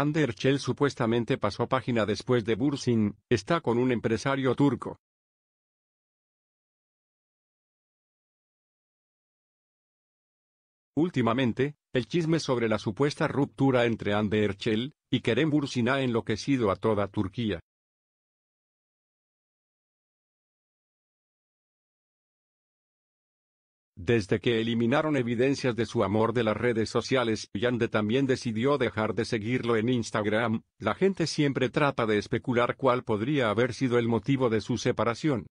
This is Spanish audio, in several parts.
Anderchel supuestamente pasó página después de Bursin, está con un empresario turco. Últimamente, el chisme sobre la supuesta ruptura entre Anderchel y Kerem Bursin ha enloquecido a toda Turquía. Desde que eliminaron evidencias de su amor de las redes sociales y Ande también decidió dejar de seguirlo en Instagram, la gente siempre trata de especular cuál podría haber sido el motivo de su separación.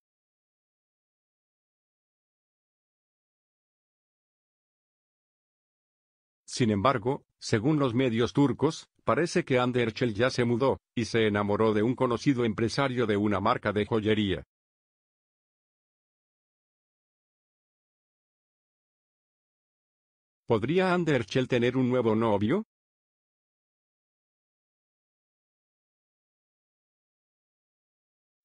Sin embargo, según los medios turcos, parece que Anderchel ya se mudó, y se enamoró de un conocido empresario de una marca de joyería. ¿Podría Anderchel tener un nuevo novio?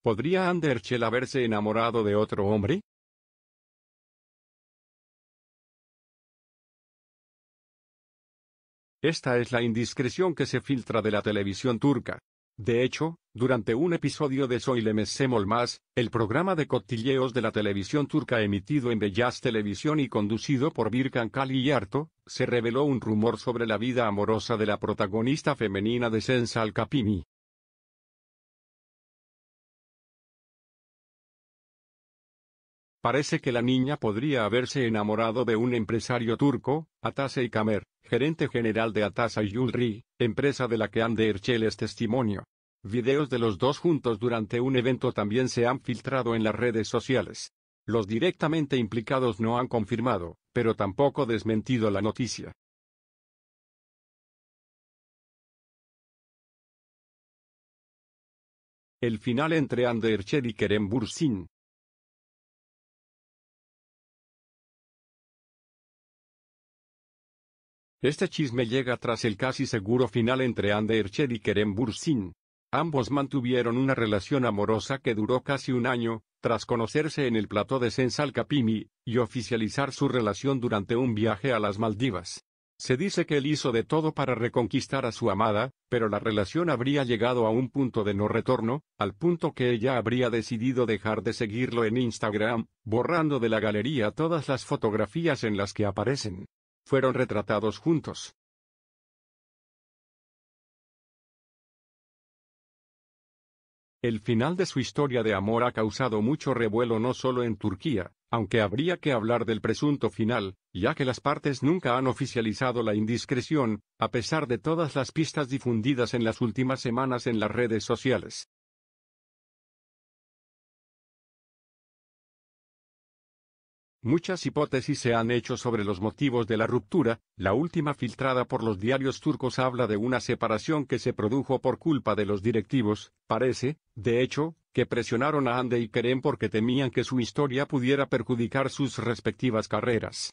¿Podría Anderchel haberse enamorado de otro hombre? Esta es la indiscreción que se filtra de la televisión turca. De hecho, durante un episodio de Soy Semol Más, el programa de cotilleos de la televisión turca emitido en Beyaz Televisión y conducido por Birkan Kali Yarto, se reveló un rumor sobre la vida amorosa de la protagonista femenina de Sensa Al-Kapimi. Parece que la niña podría haberse enamorado de un empresario turco, Atase Kamer, gerente general de Atasa Yulri, empresa de la que Ander Chel es este testimonio. Videos de los dos juntos durante un evento también se han filtrado en las redes sociales. Los directamente implicados no han confirmado, pero tampoco desmentido la noticia. El final entre Ched y Kerem Bursin. Este chisme llega tras el casi seguro final entre Ched y Kerem Bursin, Ambos mantuvieron una relación amorosa que duró casi un año, tras conocerse en el plató de Capimi, y oficializar su relación durante un viaje a las Maldivas. Se dice que él hizo de todo para reconquistar a su amada, pero la relación habría llegado a un punto de no retorno, al punto que ella habría decidido dejar de seguirlo en Instagram, borrando de la galería todas las fotografías en las que aparecen. Fueron retratados juntos. El final de su historia de amor ha causado mucho revuelo no solo en Turquía, aunque habría que hablar del presunto final, ya que las partes nunca han oficializado la indiscreción, a pesar de todas las pistas difundidas en las últimas semanas en las redes sociales. Muchas hipótesis se han hecho sobre los motivos de la ruptura, la última filtrada por los diarios turcos habla de una separación que se produjo por culpa de los directivos, parece, de hecho, que presionaron a Ande y Kerem porque temían que su historia pudiera perjudicar sus respectivas carreras.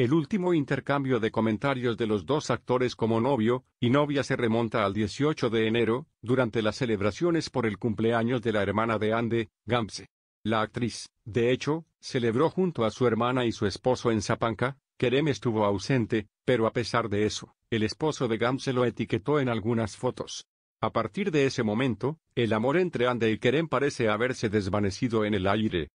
El último intercambio de comentarios de los dos actores como novio y novia se remonta al 18 de enero, durante las celebraciones por el cumpleaños de la hermana de Ande, Gamse. La actriz, de hecho, celebró junto a su hermana y su esposo en Zapanca, Kerem estuvo ausente, pero a pesar de eso, el esposo de Gamse lo etiquetó en algunas fotos. A partir de ese momento, el amor entre Ande y Kerem parece haberse desvanecido en el aire,